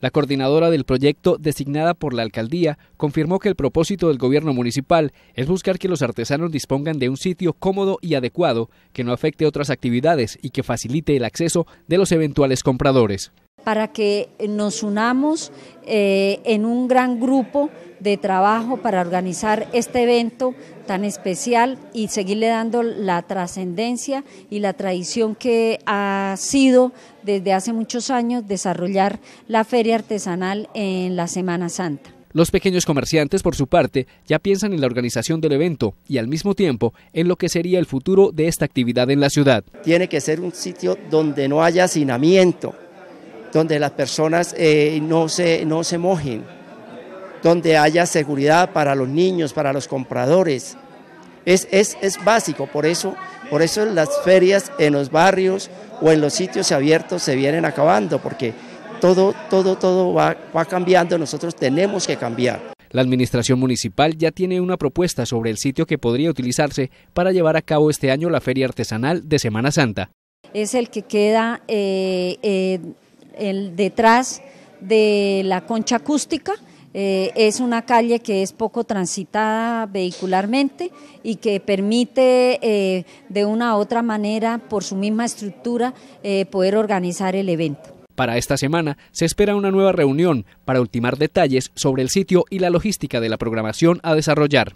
La coordinadora del proyecto, designada por la alcaldía, confirmó que el propósito del gobierno municipal es buscar que los artesanos dispongan de un sitio cómodo y adecuado que no afecte otras actividades y que facilite el acceso de los eventuales compradores para que nos unamos eh, en un gran grupo de trabajo para organizar este evento tan especial y seguirle dando la trascendencia y la tradición que ha sido desde hace muchos años desarrollar la feria artesanal en la Semana Santa. Los pequeños comerciantes, por su parte, ya piensan en la organización del evento y al mismo tiempo en lo que sería el futuro de esta actividad en la ciudad. Tiene que ser un sitio donde no haya hacinamiento, donde las personas eh, no, se, no se mojen, donde haya seguridad para los niños, para los compradores. Es, es, básico, por eso, por eso las ferias en los barrios o en los sitios abiertos se vienen acabando, porque todo, todo, todo va, cambiando, nosotros tenemos que cambiar. La administración municipal ya tiene una propuesta sobre el sitio que podría utilizarse para llevar a cabo este año la feria artesanal de Semana Santa. Es el que queda eh, eh, el, detrás de la concha acústica. Eh, es una calle que es poco transitada vehicularmente y que permite eh, de una u otra manera, por su misma estructura, eh, poder organizar el evento. Para esta semana se espera una nueva reunión para ultimar detalles sobre el sitio y la logística de la programación a desarrollar.